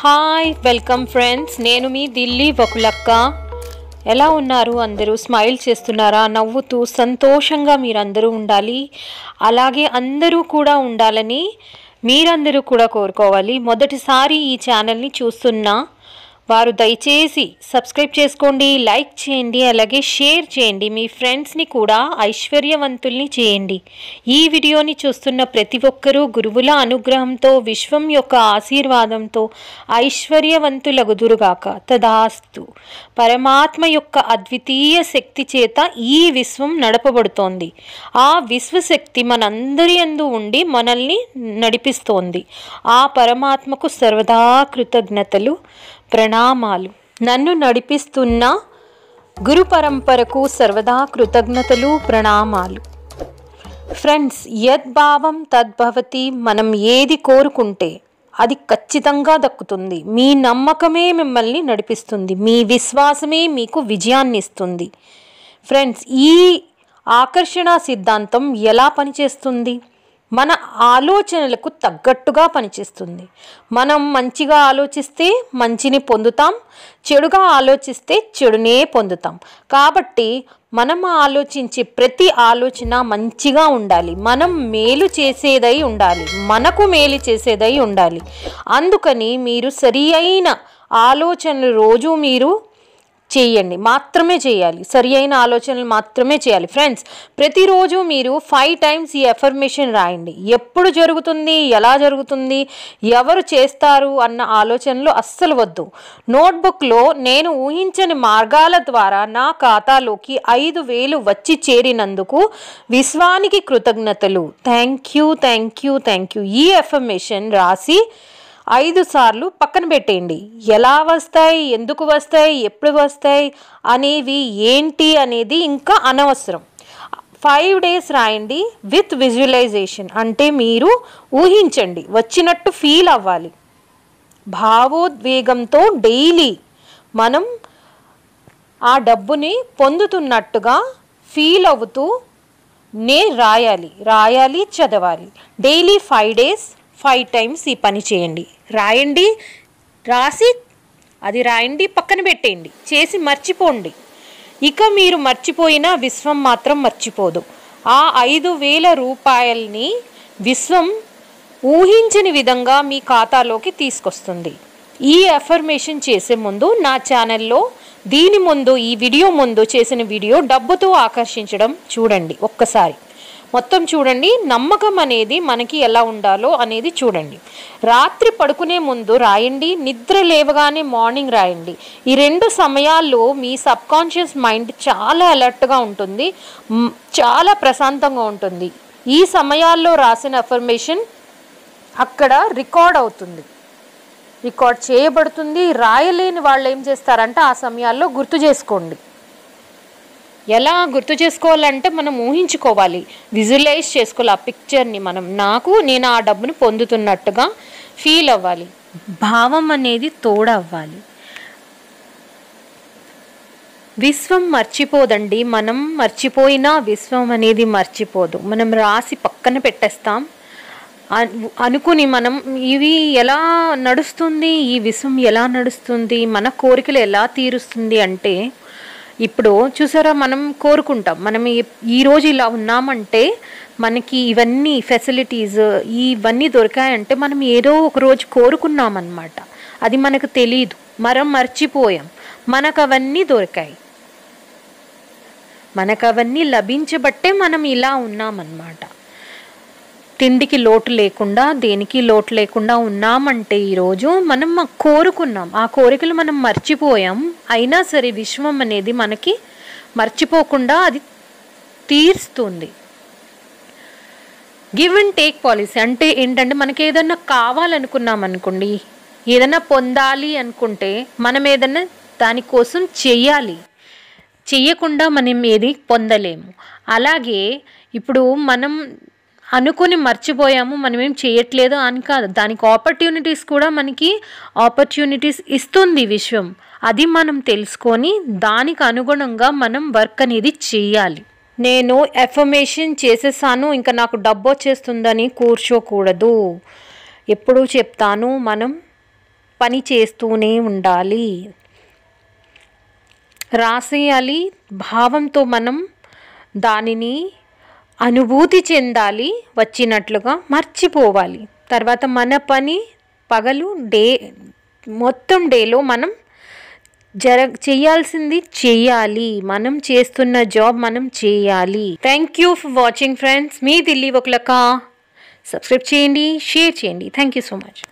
hi welcome friends నేను మీ ఢిల్లీ వకులక్క ఎలా ఉన్నారు అందరూ స్మైల్ చేస్తున్నారా నవ్వుతూ సంతోషంగా మీరందరూ ఉండాలి అలాగే అందరూ కూడా ఉండాలని మీరందరూ కూడా కోరుకోవాలి మొదటిసారి ఈ ఛానల్ని చూస్తున్నా వారు దయచేసి సబ్స్క్రైబ్ చేసుకోండి లైక్ చేయండి అలాగే షేర్ చేయండి మీ ఫ్రెండ్స్ని కూడా ఐశ్వర్యవంతుల్ని చేయండి ఈ వీడియోని చూస్తున్న ప్రతి ఒక్కరూ గురువుల అనుగ్రహంతో విశ్వం యొక్క ఆశీర్వాదంతో ఐశ్వర్యవంతులగుదురుగాక తదాస్తు పరమాత్మ యొక్క అద్వితీయ శక్తి చేత ఈ విశ్వం నడపబడుతోంది ఆ విశ్వశక్తి మనందరి అందు ఉండి మనల్ని నడిపిస్తోంది ఆ పరమాత్మకు సర్వదా కృతజ్ఞతలు ప్రణామాలు నన్ను నడిపిస్తున్న గురు పరంపరకు సర్వదా కృతజ్ఞతలు ప్రణామాలు ఫ్రెండ్స్ యద్భావం తద్భవతి మనం ఏది కోరుకుంటే అది ఖచ్చితంగా దక్కుతుంది మీ నమ్మకమే మిమ్మల్ని నడిపిస్తుంది మీ విశ్వాసమే మీకు విజయాన్ని ఇస్తుంది ఫ్రెండ్స్ ఈ ఆకర్షణ సిద్ధాంతం ఎలా పనిచేస్తుంది మన ఆలోచనలకు తగ్గట్టుగా పనిచేస్తుంది మనం మంచిగా ఆలోచిస్తే మంచిని పొందుతాం చెడుగా ఆలోచిస్తే చెడునే పొందుతాం కాబట్టి మనం ఆలోచించే ప్రతి ఆలోచన మంచిగా ఉండాలి మనం మేలు చేసేదై ఉండాలి మనకు మేలు చేసేదై ఉండాలి అందుకని మీరు సరి ఆలోచనలు రోజు మీరు చేయండి మాత్రమే చేయాలి సరి అయిన ఆలోచనలు మాత్రమే చేయాలి ఫ్రెండ్స్ ప్రతిరోజు మీరు ఫైవ్ టైమ్స్ ఈ ఎఫర్మేషన్ రాయండి ఎప్పుడు జరుగుతుంది ఎలా జరుగుతుంది ఎవరు చేస్తారు అన్న ఆలోచనలు అస్సలు వద్దు నోట్బుక్లో నేను ఊహించని మార్గాల ద్వారా నా ఖాతాలోకి ఐదు వేలు వచ్చి చేరినందుకు విశ్వానికి కృతజ్ఞతలు thank you thank you thank you ఈ ఎఫర్మేషన్ రాసి ఐదు సార్లు పక్కన పెట్టేయండి ఎలా వస్తాయి ఎందుకు వస్తాయి ఎప్పుడు వస్తాయి అనేవి ఏంటి అనేది ఇంకా అనవసరం ఫైవ్ డేస్ రాయండి విత్ విజువలైజేషన్ అంటే మీరు ఊహించండి వచ్చినట్టు ఫీల్ అవ్వాలి భావోద్వేగంతో డైలీ మనం ఆ డబ్బుని పొందుతున్నట్టుగా ఫీల్ అవుతూ నే రాయాలి రాయాలి చదవాలి daily five days five times ఈ పని చేయండి రాయండి రాసి అది రాయండి పక్కన పెట్టేయండి చేసి మర్చిపోండి ఇక మీరు మర్చిపోయినా విశ్వం మాత్రం మర్చిపోదు ఆ ఐదు వేల రూపాయల్ని విశ్వం ఊహించని విధంగా మీ ఖాతాలోకి తీసుకొస్తుంది ఈ అఫర్మేషన్ చేసే ముందు నా ఛానల్లో దీని ముందు ఈ వీడియో ముందు చేసిన వీడియో డబ్బుతో ఆకర్షించడం చూడండి ఒక్కసారి మొత్తం చూడండి నమ్మకం అనేది మనకి ఎలా ఉండాలో అనేది చూడండి రాత్రి పడుకునే ముందు రాయండి నిద్ర లేవగానే మార్నింగ్ రాయండి ఈ రెండు సమయాల్లో మీ సబ్కాన్షియస్ మైండ్ చాలా అలర్ట్గా ఉంటుంది చాలా ప్రశాంతంగా ఉంటుంది ఈ సమయాల్లో రాసిన అఫర్మేషన్ అక్కడ రికార్డ్ అవుతుంది రికార్డ్ చేయబడుతుంది రాయలేని వాళ్ళు ఏం చేస్తారంటే ఆ సమయాల్లో గుర్తు చేసుకోండి ఎలా గుర్తు చేసుకోవాలంటే మనం ఊహించుకోవాలి విజువలైజ్ చేసుకోవాలి ఆ పిక్చర్ని మనం నాకు నేను ఆ డబ్బును పొందుతున్నట్టుగా ఫీల్ అవ్వాలి భావం అనేది తోడవ్వాలి విశ్వం మర్చిపోదండి మనం మర్చిపోయినా విశ్వం అనేది మర్చిపోదు మనం రాసి పక్కన పెట్టేస్తాం అనుకుని మనం ఇవి ఎలా నడుస్తుంది ఈ విశ్వం ఎలా నడుస్తుంది మన కోరికలు ఎలా తీరుస్తుంది అంటే ఇప్పుడు చూసారా మనం కోరుకుంటాం మనం ఈరోజు ఇలా ఉన్నామంటే మనకి ఇవన్నీ ఫెసిలిటీస్ ఇవన్నీ దొరికాయంటే మనం ఏదో ఒక రోజు కోరుకున్నామన్నమాట అది మనకు తెలియదు మనం మర్చిపోయాం మనకు అవన్నీ దొరికాయి మనకు అవన్నీ లభించబట్టే మనం ఇలా ఉన్నామన్నమాట తిండికి లోటు లేకుండా దేనికి లోటు లేకుండా ఉన్నామంటే ఈరోజు మనం కోరుకున్నాం ఆ కోరికలు మనం మర్చిపోయాం అయినా సరే విశ్వం అనేది మనకి మర్చిపోకుండా అది తీరుస్తుంది గివ్ అండ్ టేక్ పాలసీ అంటే ఏంటంటే మనకి ఏదన్నా కావాలనుకున్నాం అనుకోండి ఏదన్నా పొందాలి అనుకుంటే మనం ఏదన్నా దానికోసం చేయాలి చేయకుండా మనం ఏది పొందలేము అలాగే ఇప్పుడు మనం అనుకుని మర్చిపోయాము మనమేం చేయట్లేదు అని కాదు దానికి ఆపర్చునిటీస్ కూడా మనకి ఆపర్చునిటీస్ ఇస్తుంది విశ్వం అది మనం తెలుసుకొని దానికి అనుగుణంగా మనం వర్క్ అనేది చేయాలి నేను ఎఫర్మేషన్ చేసేసాను ఇంకా నాకు డబ్బు వచ్చేస్తుందని కూర్చోకూడదు ఎప్పుడు చెప్తాను మనం పని చేస్తూనే ఉండాలి రాసేయాలి భావంతో మనం దానిని అనుభూతి చెందాలి వచ్చినట్లుగా మర్చిపోవాలి తర్వాత మన పని పగలు డే మొత్తం డేలో మనం జర చేయాల్సింది చేయాలి మనం చేస్తున్న జాబ్ మనం చేయాలి thank you for watching friends మీ ఢిల్లీ ఒకలక సబ్స్క్రైబ్ చేయండి షేర్ చేయండి థ్యాంక్ యూ సో మచ్